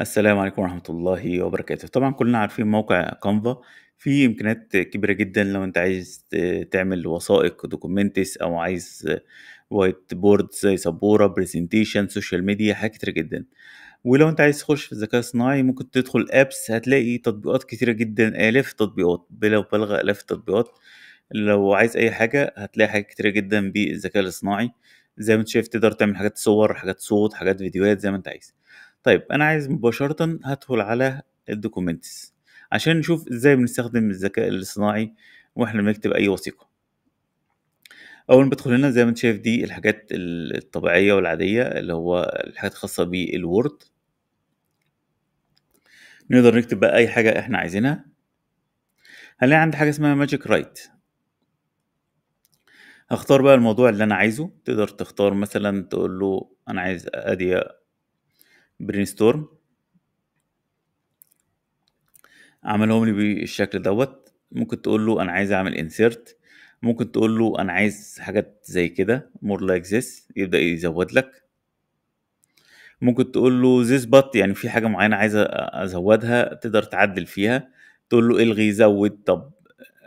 السلام عليكم ورحمة الله وبركاته طبعا كلنا عارفين موقع كانفا فيه إمكانيات كبيرة جدا لو أنت عايز تعمل وثائق دوكومنتس أو عايز وايت بورد زي سبورة برزنتيشن سوشيال ميديا حاجات كتير جدا ولو أنت عايز تخش في الذكاء الصناعي ممكن تدخل أبس هتلاقي تطبيقات كتيرة جدا آلاف التطبيقات بلا مبالغة آلاف التطبيقات لو عايز أي حاجة هتلاقي حاجات كتيرة جدا بالذكاء الصناعي زي ما انت شايف تقدر تعمل حاجات صور حاجات صوت حاجات فيديوهات زي ما انت عايز طيب انا عايز مباشره هدخل على الدوكيومنتس عشان نشوف ازاي بنستخدم الذكاء الاصطناعي واحنا بنكتب اي وثيقه اول ما بدخل هنا زي ما انت شايف دي الحاجات الطبيعيه والعاديه اللي هو الحاجات الخاصه بالوورد نقدر نكتب بقى اي حاجه احنا عايزينها هنلاقي عندي حاجه اسمها ماجيك رايت هختار بقى الموضوع اللي انا عايزه تقدر تختار مثلا تقول له انا عايز ادي برين ستورم عملهم لي بالشكل دوت ممكن تقول له انا عايز اعمل انسيرت ممكن تقول له انا عايز حاجات زي كده مور لايك ذس يبدا يزود لك ممكن تقول له ذس بط يعني في حاجه معينه عايز ازودها تقدر تعدل فيها تقول له الغي زود طب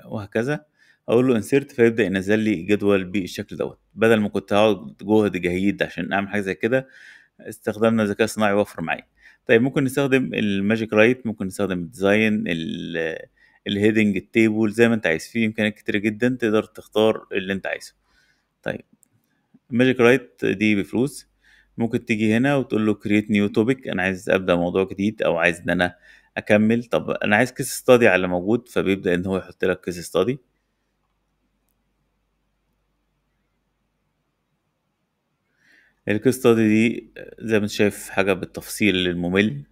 وهكذا اقول له انسيرت فيبدا ينزل لي جدول بالشكل دوت بدل ما كنت هقعد جهد جهيد عشان اعمل حاجه زي كده استخدمنا ذكاء صناعي وفر معايا طيب ممكن نستخدم الماجيك رايت ممكن نستخدم الديزاين الهيدنج التيبل زي ما انت عايز في امكانيات كتيره جدا تقدر تختار اللي انت عايزه طيب ماجيك رايت دي بفلوس ممكن تيجي هنا وتقول له كرييت نيو توبيك انا عايز ابدا موضوع جديد او عايز ان انا اكمل طب انا عايز كيس ستادي على موجود فبيبدا ان هو يحط لك كيس ستادي الكيس ستادي دي زي ما انت شايف حاجة بالتفصيل الممل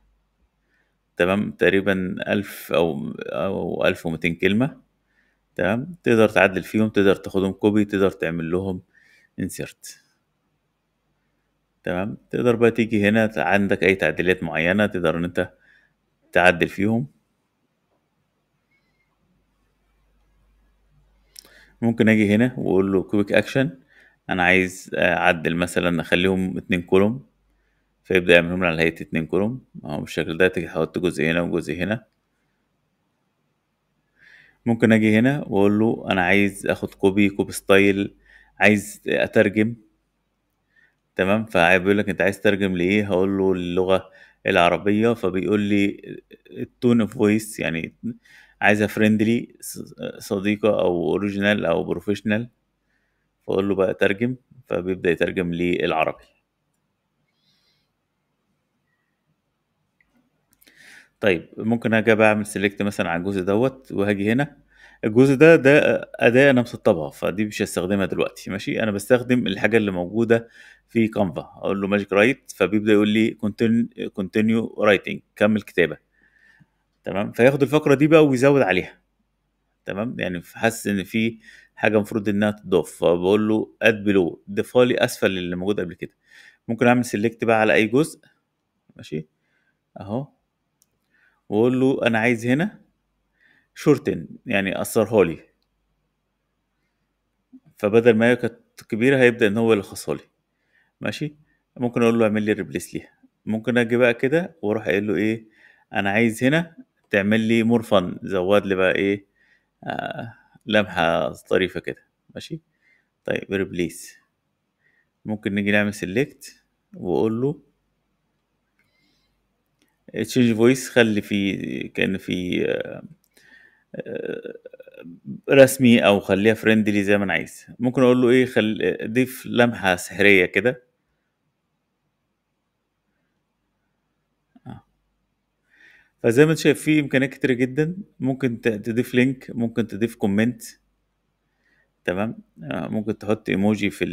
تمام تقريبا ألف أو أو ألف ومتين كلمة تمام تقدر تعدل فيهم تقدر تاخدهم كوبي تقدر تعمل لهم انسيرت تمام تقدر بقى تيجي هنا عندك أي تعديلات معينة تقدر إن أنت تعدل فيهم ممكن أجي هنا وأقول له كويك أكشن انا عايز اعدل مثلا اخليهم اتنين كولوم فيبدأ يعملهم على هيئة اتنين كولوم اهو بالشكل ده تيجي حط جزء هنا وجزء هنا ممكن اجي هنا واقول له انا عايز اخد كوبي كوبي ستايل عايز اترجم تمام فبيقول لك انت عايز تترجم لايه هقول له اللغة العربية فبيقول لي التون اوف فويس يعني عايزة فريندلي صديقة او اوريجينال او بروفيشنال واقول له بقى ترجم فبيبدا يترجم للعربي طيب ممكن اجي بقى اعمل سيلكت مثلا على الجزء دوت وهاجي هنا الجزء ده ده اداه انا مسطبها فدي مش هستخدمها دلوقتي ماشي انا بستخدم الحاجه اللي موجوده في كانفا اقول له ماجيك رايت فبيبدا يقول لي كونتينيو رايتنج كمل كتابه تمام فياخد الفقره دي بقى ويزود عليها تمام يعني حاسس ان في حاجه المفروض انها تضاف فبقول له اد بلو ضيفها لي اسفل اللي موجود قبل كده ممكن اعمل سيلكت بقى على اي جزء ماشي اهو واقول له انا عايز هنا شورتن يعني قصرها لي فبدل ما هي كانت كبيره هيبدا ان هو يلخصها لي ماشي ممكن اقول له اعمل لي ريبليس ليها ممكن اجي بقى كده واروح اقول له ايه انا عايز هنا تعمل لي مور فن زود لي بقى ايه آه لمحة طريفة كده ماشي طيب ريبليس ممكن نيجي نعمل سيلكت واقول له تشينج فويس خلي في كان في آه، آه، رسمي او خليها فريندلي زي ما انا عايز ممكن اقول له ايه خل آه، ضيف لمحه سحريه كده فزي ما انت شايف في امكانيات كتيره جدا ممكن تضيف لينك ممكن تضيف كومنت تمام آه، ممكن تحط ايموجي في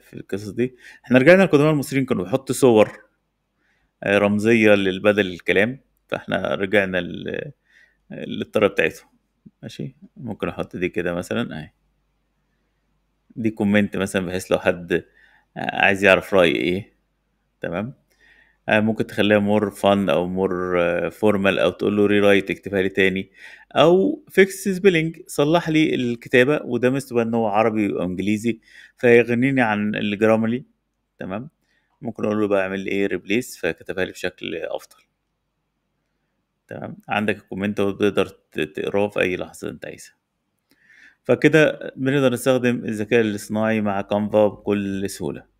في القصص دي احنا رجعنا لقدماء المصريين كانوا بيحطوا صور آه، رمزيه للبدل الكلام فاحنا رجعنا للطريقه بتاعتهم ماشي ممكن احط دي كده مثلا اهي دي كومنت مثلا بحيث لو حد آه، عايز يعرف رايي ايه تمام آه، ممكن تخليها مور فن او مور فورمال آه، او تقول له ري رايت اكتبها لي تاني او فيكس سبيلنج صلح لي الكتابه وده مستوى ان هو عربي وانجليزي فيغنيني عن الجراملي تمام ممكن اقول له بقى اعمل لي ايه ريبليس فكتبها لي بشكل افضل تمام عندك الكومنت وتقدر تقراه في اي لحظه انت عايزها فكده بنقدر نستخدم الذكاء الاصطناعي مع كانفا بكل سهوله